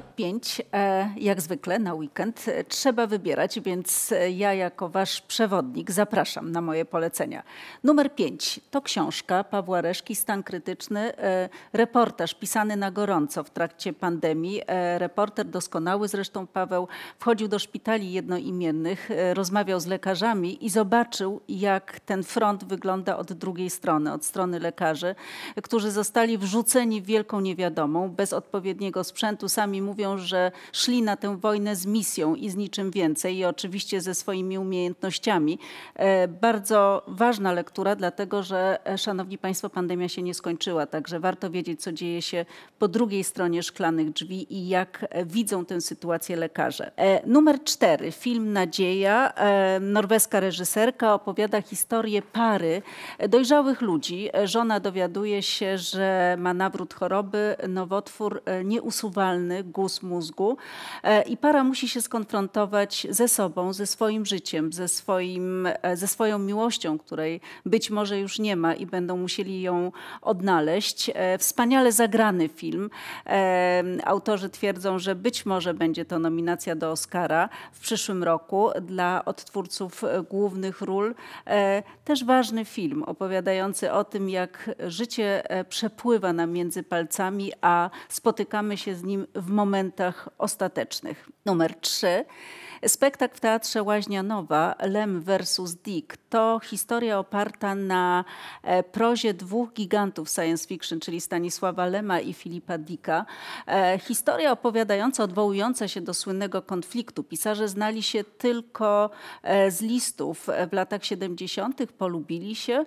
top 5 e, jak zwykle na weekend e, trzeba wybierać, więc e, ja jako wasz przewodnik zapraszam na moje polecenia. Numer 5 to książka Pawła Reszki Stan krytyczny, reportaż pisany na gorąco w trakcie pandemii. Reporter doskonały zresztą Paweł wchodził do szpitali jednoimiennych, rozmawiał z lekarzami i zobaczył jak ten front wygląda od drugiej strony, od strony lekarzy, którzy zostali wrzuceni w wielką niewiadomą bez odpowiedniego sprzętu, sami mówią, że szli na tę wojnę z misją i z niczym więcej i oczywiście ze swoimi umiejętnościami. E, bardzo ważna lektura, dlatego że, e, szanowni państwo, pandemia się nie skończyła, także warto wiedzieć, co dzieje się po drugiej stronie szklanych drzwi i jak e, widzą tę sytuację lekarze. Numer cztery, film Nadzieja. Norweska reżyserka opowiada historię pary dojrzałych ludzi. Żona dowiaduje się, że ma nawrót choroby, nowotwór nieusuwalny, głos mózgu e, i para musi się skonfrontować ze sobą, ze swoim życiem, ze, swoim, e, ze swoją miłością, której być może już nie ma i będą musieli ją odnaleźć. E, wspaniale zagrany film. Autorzy twierdzą, że być może będzie to nominacja do Oscara w przyszłym roku dla odtwórców głównych ról. Też ważny film opowiadający o tym, jak życie przepływa nam między palcami, a spotykamy się z nim w momentach ostatecznych. Numer trzy. Spektakl w Teatrze Łaźnia Nowa, Lem versus Dick, to historia oparta na e, prozie dwóch gigantów science fiction, czyli Stanisława Lema i Filipa Dicka. E, historia opowiadająca, odwołująca się do słynnego konfliktu. Pisarze znali się tylko e, z listów w latach 70., polubili się,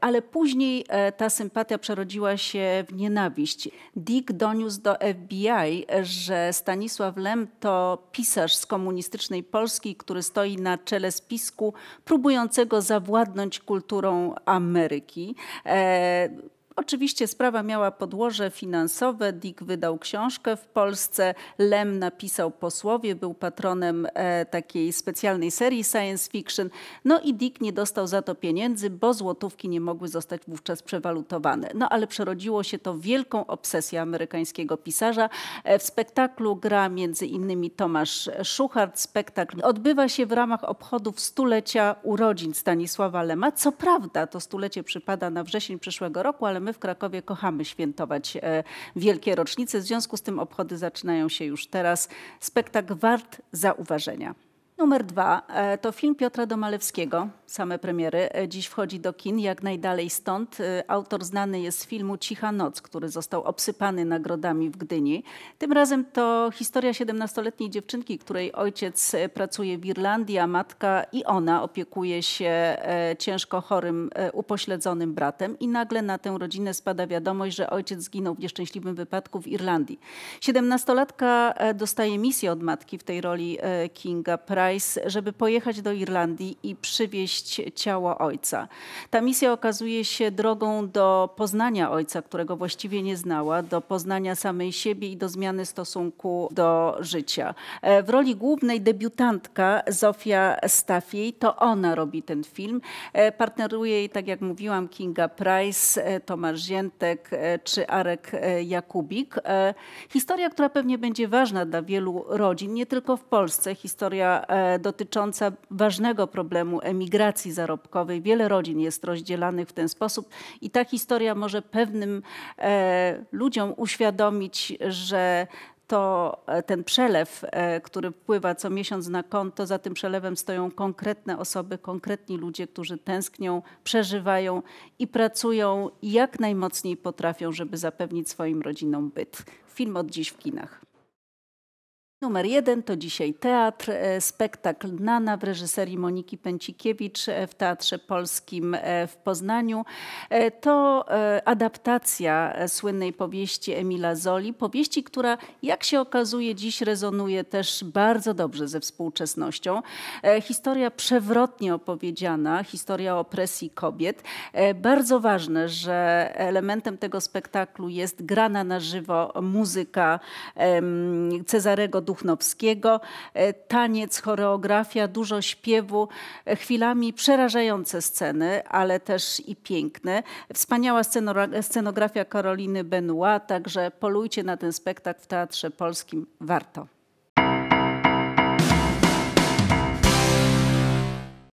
ale później ta sympatia przerodziła się w nienawiść. Dick doniósł do FBI, że Stanisław Lem to pisarz z komunikacji, komunistycznej Polski, który stoi na czele spisku próbującego zawładnąć kulturą Ameryki. E, Oczywiście sprawa miała podłoże finansowe. Dick wydał książkę w Polsce, Lem napisał posłowie, był patronem e, takiej specjalnej serii science fiction. No i Dick nie dostał za to pieniędzy, bo złotówki nie mogły zostać wówczas przewalutowane. No ale przerodziło się to w wielką obsesję amerykańskiego pisarza. E, w spektaklu gra między innymi Tomasz Szuchart. Spektakl odbywa się w ramach obchodów stulecia urodzin Stanisława Lema. Co prawda to stulecie przypada na wrzesień przyszłego roku, ale my w Krakowie kochamy świętować e, wielkie rocznice, w związku z tym obchody zaczynają się już teraz. Spektakl wart zauważenia. Numer dwa e, to film Piotra Domalewskiego, same premiery. E, dziś wchodzi do kin jak najdalej stąd. E, autor znany jest z filmu Cicha Noc, który został obsypany nagrodami w Gdyni. Tym razem to historia 17-letniej dziewczynki, której ojciec pracuje w Irlandii, a matka i ona opiekuje się ciężko chorym, upośledzonym bratem. I nagle na tę rodzinę spada wiadomość, że ojciec zginął w nieszczęśliwym wypadku w Irlandii. 17-latka dostaje misję od matki w tej roli Kinga Price Rice, żeby pojechać do Irlandii i przywieźć ciało ojca. Ta misja okazuje się drogą do poznania ojca, którego właściwie nie znała, do poznania samej siebie i do zmiany stosunku do życia. E, w roli głównej debiutantka Zofia Staffiej, to ona robi ten film. E, partneruje jej, tak jak mówiłam, Kinga Price, e, Tomasz Ziętek czy Arek Jakubik. Historia, która pewnie będzie ważna dla wielu rodzin, nie tylko w Polsce. Historia E, dotycząca ważnego problemu emigracji zarobkowej. Wiele rodzin jest rozdzielanych w ten sposób i ta historia może pewnym e, ludziom uświadomić, że to e, ten przelew, który wpływa co miesiąc na konto, za tym przelewem stoją konkretne osoby, konkretni ludzie, którzy tęsknią, przeżywają i pracują jak najmocniej potrafią, żeby zapewnić swoim rodzinom byt. Film od dziś w kinach. Numer jeden to dzisiaj teatr, e, spektakl Nana w reżyserii Moniki Pęcikiewicz e, w Teatrze Polskim e, w Poznaniu. To adaptacja słynnej powieści Emila Zoli, powieści, która jak się okazuje dziś rezonuje też bardzo dobrze ze współczesnością. Historia przewrotnie opowiedziana, historia opresji kobiet. Bardzo ważne, że elementem tego spektaklu jest grana na żywo muzyka Cezarego Duchnowskiego. E, taniec, choreografia, dużo śpiewu, e, chwilami przerażające sceny, ale też i piękne. Wspaniała scenografia Karoliny Benoit, także polujcie na ten spektakl w Teatrze Polskim, warto.